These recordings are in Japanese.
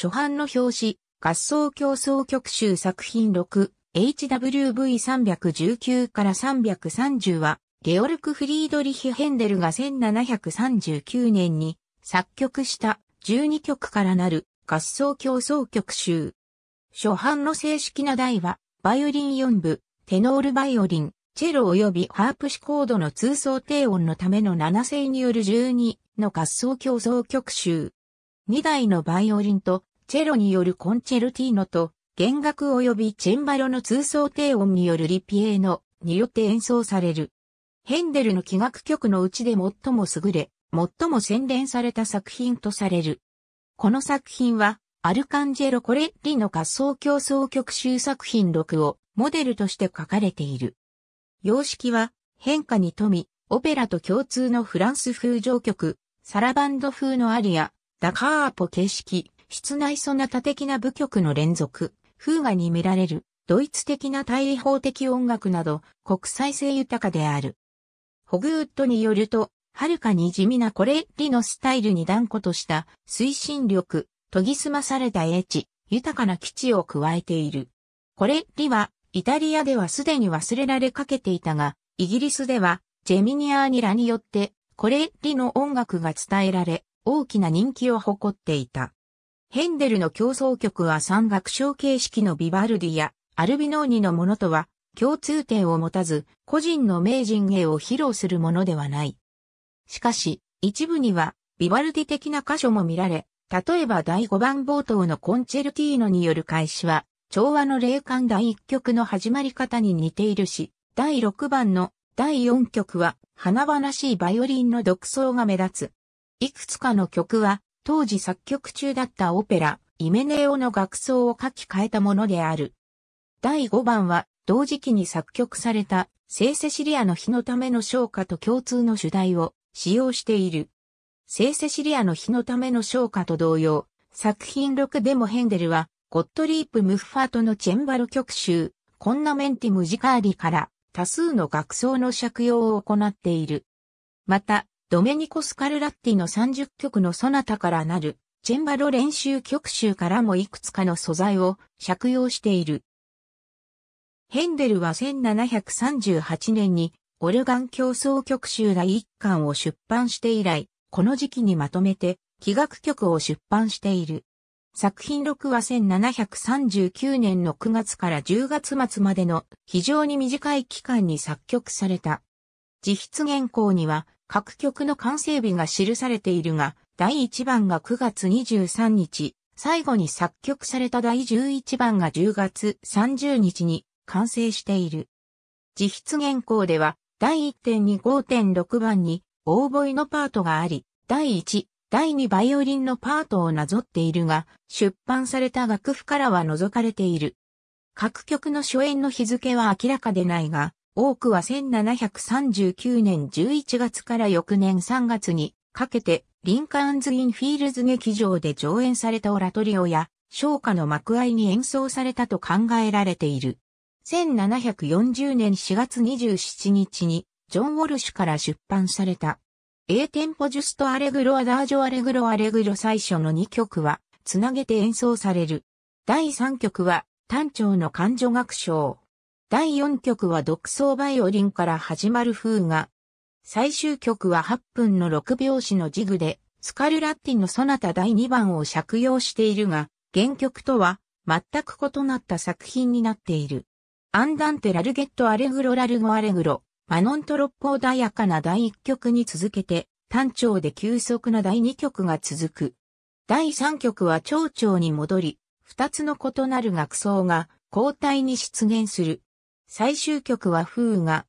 初版の表紙、合奏競争曲集作品 6HWV319 から330は、ゲオルク・フリードリヒ・ヘンデルが1739年に作曲した12曲からなる合奏競争曲集。初版の正式な題は、バイオリン4部、テノールバイオリン、チェロ及びハープシコードの通奏低音のための7声による12の合奏競争曲集。2台のバイオリンとチェロによるコンチェルティーノと、弦楽及びチェンバロの通奏低音によるリピエーノによって演奏される。ヘンデルの器楽曲のうちで最も優れ、最も洗練された作品とされる。この作品は、アルカンジェロ・コレッリの合奏競争曲集作品6をモデルとして書かれている。様式は変化に富み、オペラと共通のフランス風上曲、サラバンド風のアリア、ダカーポ形式、室内ソナタ的な舞曲の連続、風雅に見られる、ドイツ的な対法的音楽など、国際性豊かである。ホグウッドによると、はるかに地味なこれりのスタイルに断固とした推進力、研ぎ澄まされた英知、豊かな基地を加えている。これりは、イタリアではすでに忘れられかけていたが、イギリスでは、ジェミニアーニラによって、これりの音楽が伝えられ、大きな人気を誇っていた。ヘンデルの競争曲は三楽章形式のビバルディやアルビノーニのものとは共通点を持たず個人の名人芸を披露するものではない。しかし、一部にはビバルディ的な箇所も見られ、例えば第5番冒頭のコンチェルティーノによる開始は、調和の霊感第1曲の始まり方に似ているし、第6番の第4曲は華々しいバイオリンの独奏が目立つ。いくつかの曲は当時作曲中だったオペラ、イメネオの楽奏を書き換えたものである。第5番は、同時期に作曲された、聖セシリアの日のための唱歌と共通の主題を使用している。聖セシリアの日のための唱歌と同様、作品6でもヘンデルは、ゴットリープ・ムッファートのチェンバル曲集、コンナメンティ・ムジカーリから、多数の楽奏の借用を行っている。また、ドメニコ・スカルラッティの30曲のソナタからなる、チェンバロ練習曲集からもいくつかの素材を借用している。ヘンデルは1738年にオルガン競争曲集第1巻を出版して以来、この時期にまとめて器楽曲を出版している。作品6は1739年の9月から10月末までの非常に短い期間に作曲された。自筆原稿には各曲の完成日が記されているが、第1番が9月23日、最後に作曲された第11番が10月30日に完成している。実質原稿では、第1.25.6番に、オーボイのパートがあり、第1、第2バイオリンのパートをなぞっているが、出版された楽譜からは除かれている。各曲の初演の日付は明らかでないが、多くは1739年11月から翌年3月にかけてリンカーンズ・インフィールズ劇場で上演されたオラトリオや昇華の幕合に演奏されたと考えられている。1740年4月27日にジョン・ウォルシュから出版された。A テンポジュスト・アレグロ・アダージョ・アレグロ・アレグロ最初の2曲はつなげて演奏される。第3曲は単調の感情楽章。第4曲は独奏バイオリンから始まる風が、最終曲は8分の6拍子のジグで、スカルラッティのソナタ第2番を借用しているが、原曲とは全く異なった作品になっている。アンダンテ・ラルゲット・アレグロ・ラルゴ・アレグロ、マノントロッポ穏やかな第1曲に続けて、単調で急速な第2曲が続く。第3曲は長調に戻り、2つの異なる楽奏が交代に出現する。最終曲は風が、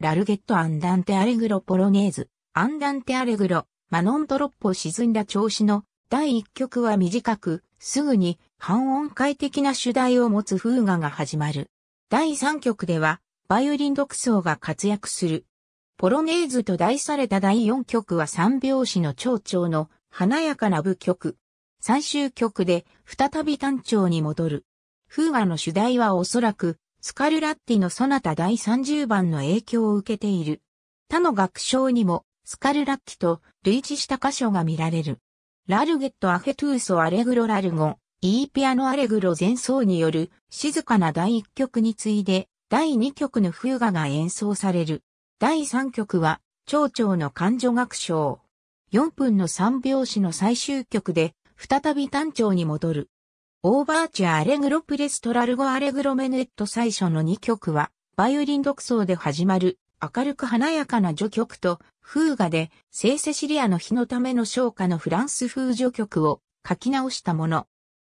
ラルゲットアンダンテアレグロポロネーズ、アンダンテアレグロ、マノントロッポ沈んだ調子の第1曲は短く、すぐに半音階的な主題を持つ風ガが始まる。第3曲では、バイオリン独奏が活躍する。ポロネーズと題された第4曲は三拍子の蝶々の華やかな部曲。最終曲で再び単調に戻る。風ガの主題はおそらくスカルラッティのソナタ第30番の影響を受けている。他の楽章にも、スカルラッティと類似した箇所が見られる。ラルゲット・アフェトゥーソ・アレグロ・ラルゴン、ーピアノ・アレグロ前奏による静かな第1曲に次いで、第2曲のフーガが演奏される。第3曲は、蝶々の感情楽章。4分の3拍子の最終曲で、再び単調に戻る。オーバーチャアレグロプレストラルゴアレグロメネット最初の2曲は、バイオリン独奏で始まる、明るく華やかな序曲と、風画で、聖セシリアの日のための昇華のフランス風序曲を書き直したもの。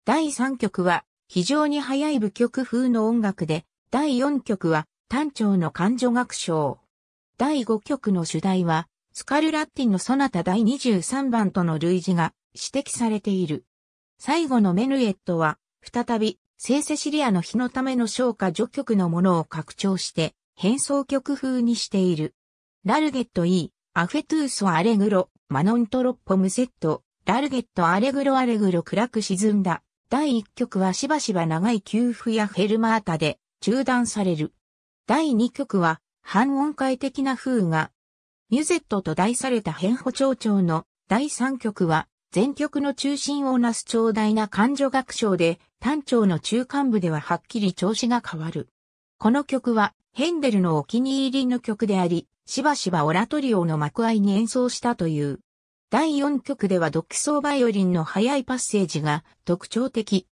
第3曲は、非常に速い舞曲風の音楽で、第4曲は、単調の感情楽章。第5曲の主題は、スカルラッティのソナタ第23番との類似が指摘されている。最後のメヌエットは、再び、聖セシリアの日のための昇華序曲のものを拡張して、変奏曲風にしている。ラルゲット E、アフェトゥーソアレグロ、マノントロッポムセット、ラルゲットアレグロアレグロ暗く沈んだ。第1曲はしばしば長い休符やフェルマータで中断される。第2曲は半音階的な風が、ミュゼットと題された変歩長調の第3曲は全局の中心をなす長大な感情学章で、単調の中間部でははっきり調子が変わる。この曲は、ヘンデルのお気に入りの曲であり、しばしばオラトリオの幕合に演奏したという。第4曲では独奏バイオリンの速いパッセージが特徴的。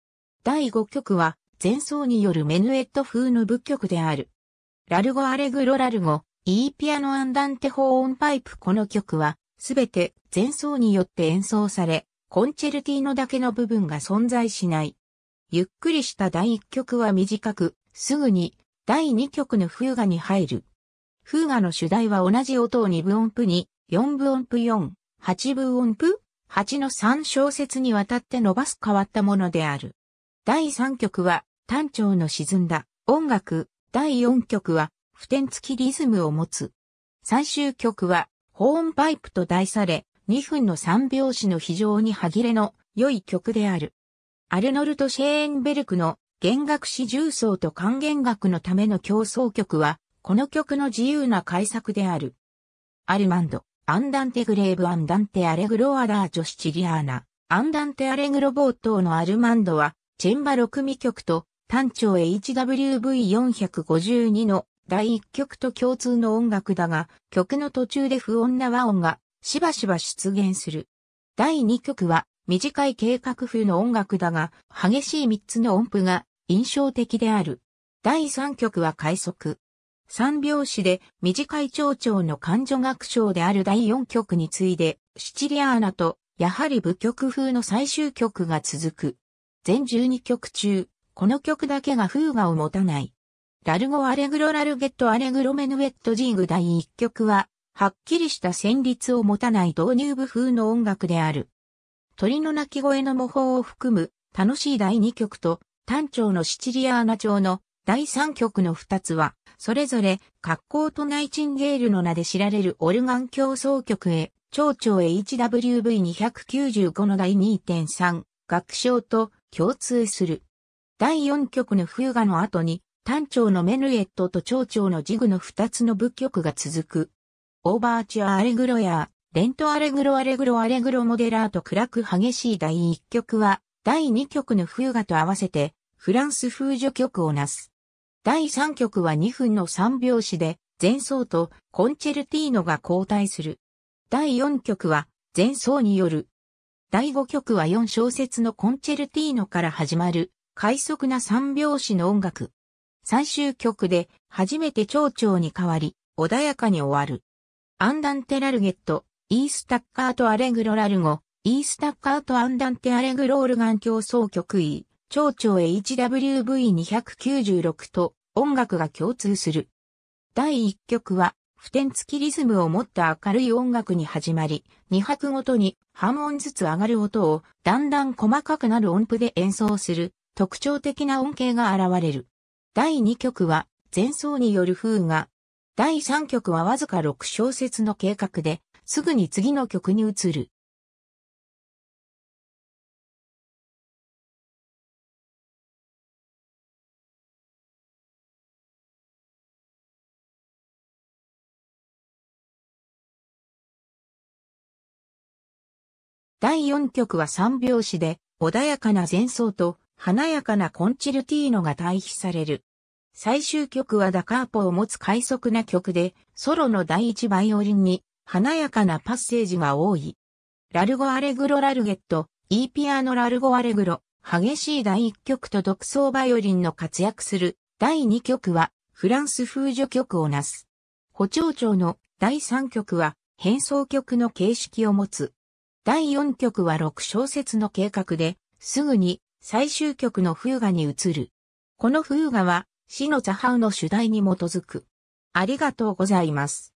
第5曲は前奏によるメヌエット風の仏曲である。ラルゴアレグロラルゴ、E ピアノアンダンテホーンパイプこの曲はすべて前奏によって演奏され、コンチェルティーノだけの部分が存在しない。ゆっくりした第1曲は短く、すぐに第2曲のフーガに入る。フーガの主題は同じ音を2分音符に、4分音符4、8分音符 ?8 の3小節にわたって伸ばす変わったものである。第3曲は単調の沈んだ音楽。第4曲は普天付きリズムを持つ。最終曲はホーンパイプと題され、2分の3拍子の非常に歯切れの良い曲である。アルノルト・シェーンベルクの弦楽四重奏と管弦楽のための競争曲は、この曲の自由な解作である。アルマンド、アンダンテグレーブアンダンテアレグロアダージョシチリアーナ、アンダンテアレグロ冒頭のアルマンドは、チェンバ6組曲と、単調 HWV452 の第1曲と共通の音楽だが、曲の途中で不穏な和音がしばしば出現する。第2曲は短い計画風の音楽だが、激しい3つの音符が印象的である。第3曲は快速。三拍子で短い長調の感情楽章である第4曲に次いで、シチリアーナと、やはり舞曲風の最終曲が続く。全12曲中、この曲だけが風雅を持たない。ラルゴ・アレグロ・ラルゲット・アレグロ・メヌエット・ジーグ第1曲は、はっきりした旋律を持たない導入部風の音楽である。鳥の鳴き声の模倣を含む、楽しい第2曲と、単調のシチリアーナ調の第3曲の2つは、それぞれ、格好とナイチンゲールの名で知られるオルガン競争曲へ、蝶々 HWV295 の第2.3、楽章と共通する。第4曲の冬画の後に、単調のメヌエットと長調のジグの二つの部曲が続く。オーバーチュアアレグロや、レントアレグロアレグロアレグロモデラーと暗く激しい第一曲は、第二曲のフーガと合わせて、フランス風女曲をなす。第三曲は2分の3拍子で、前奏とコンチェルティーノが交代する。第四曲は、前奏による。第五曲は4小節のコンチェルティーノから始まる、快速な3拍子の音楽。最終局で初めて町長に変わり、穏やかに終わる。アンダンテラルゲット、イースタッカートアレグロラルゴ、イースタッカートアンダンテアレグロールガン競争曲 E、町長 HWV296 と音楽が共通する。第1曲は、普天付きリズムを持った明るい音楽に始まり、2拍ごとに半音ずつ上がる音をだんだん細かくなる音符で演奏する特徴的な音形が現れる。第2曲は前奏による風が、第3曲はわずか6小節の計画で、すぐに次の曲に移る。第4曲は3拍子で、穏やかな前奏と華やかなコンチルティーノが対比される。最終曲はダカーポを持つ快速な曲で、ソロの第一バイオリンに華やかなパッセージが多い。ラルゴアレグロラルゲット、E ピアノラルゴアレグロ、激しい第一曲と独奏バイオリンの活躍する第二曲はフランス風助曲をなす。補聴調の第三曲は変奏曲の形式を持つ。第四曲は6小節の計画で、すぐに最終曲の風画に移る。この風画は、死のザハウの主題に基づく。ありがとうございます。